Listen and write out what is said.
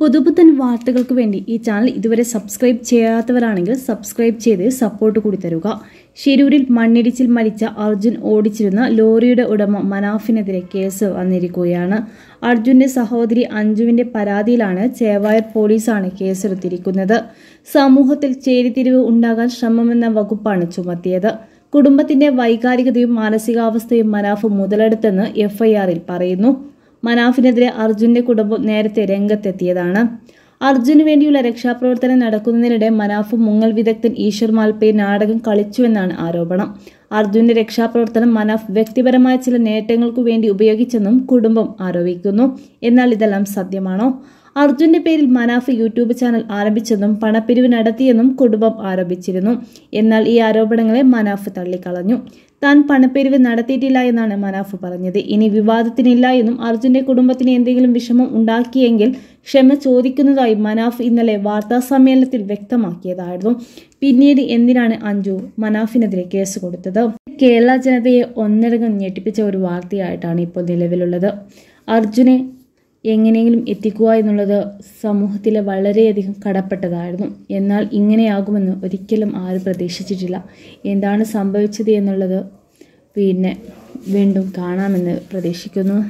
പുതുപുത്തൻ വാർത്തകൾക്ക് വേണ്ടി ഈ ചാനൽ ഇതുവരെ സബ്സ്ക്രൈബ് ചെയ്യാത്തവരാണെങ്കിൽ സബ്സ്ക്രൈബ് ചെയ്ത് സപ്പോർട്ട് കൂടി തരുക ഷിരൂരിൽ മണ്ണിടിച്ചിൽ മരിച്ച അർജുൻ ഓടിച്ചിരുന്ന ലോറിയുടെ ഉടമ മനാഫിനെതിരെ കേസ് വന്നിരിക്കുകയാണ് അർജുന്റെ സഹോദരി അഞ്ജുവിന്റെ പരാതിയിലാണ് ചേവായർ പോലീസാണ് കേസെടുത്തിരിക്കുന്നത് സമൂഹത്തിൽ ചേരിതിരിവ് ഉണ്ടാകാൻ ശ്രമമെന്ന വകുപ്പാണ് ചുമത്തിയത് കുടുംബത്തിന്റെ വൈകാരികതയും മാനസികാവസ്ഥയും മനാഫ് മുതലെടുത്തെന്ന് എഫ്ഐആറിൽ പറയുന്നു മനാഫിനെതിരെ അർജുൻ്റെ കുടുംബം നേരത്തെ രംഗത്തെത്തിയതാണ് അർജുനു വേണ്ടിയുള്ള രക്ഷാപ്രവർത്തനം നടക്കുന്നതിനിടെ മനാഫ് മുങ്ങൽ വിദഗ്ധൻ ഈശ്വർ മാൽപേ നാടകം കളിച്ചുവെന്നാണ് ആരോപണം അർജുന്റെ രക്ഷാപ്രവർത്തനം മനാഫ് വ്യക്തിപരമായ ചില നേട്ടങ്ങൾക്കു വേണ്ടി ഉപയോഗിച്ചെന്നും കുടുംബം ആരോപിക്കുന്നു എന്നാൽ ഇതെല്ലാം സത്യമാണോ അർജുന്റെ പേരിൽ മനാഫ് യൂട്യൂബ് ചാനൽ ആരംഭിച്ചെന്നും പണപ്പിരിവ് നടത്തിയെന്നും കുടുംബം ആരോപിച്ചിരുന്നു എന്നാൽ ഈ ആരോപണങ്ങളെ മനാഫ് തള്ളിക്കളഞ്ഞു താൻ പണപ്പിരിവ് നടത്തിയിട്ടില്ല എന്നാണ് മനാഫ് പറഞ്ഞത് ഇനി വിവാദത്തിനില്ല എന്നും അർജുന്റെ കുടുംബത്തിന് എന്തെങ്കിലും വിഷമം ഉണ്ടാക്കിയെങ്കിൽ ക്ഷമ ചോദിക്കുന്നതായി മനാഫ് ഇന്നലെ വാർത്താ സമ്മേളനത്തിൽ വ്യക്തമാക്കിയതായിരുന്നു പിന്നീട് എന്തിനാണ് അഞ്ജു മനാഫിനെതിരെ കേസ് കൊടുത്തത് കേരള ജനതയെ ഒന്നടങ്കം ഞെട്ടിപ്പിച്ച ഒരു വാർത്തയായിട്ടാണ് ഇപ്പോൾ നിലവിലുള്ളത് അർജുനെ എങ്ങനെയെങ്കിലും എത്തിക്കുക എന്നുള്ളത് സമൂഹത്തിലെ വളരെയധികം കടപ്പെട്ടതായിരുന്നു എന്നാൽ ഇങ്ങനെയാകുമെന്ന് ഒരിക്കലും ആരും പ്രതീക്ഷിച്ചിട്ടില്ല എന്താണ് സംഭവിച്ചത് എന്നുള്ളത് പിന്നെ വീണ്ടും കാണാമെന്ന് പ്രതീക്ഷിക്കുന്നു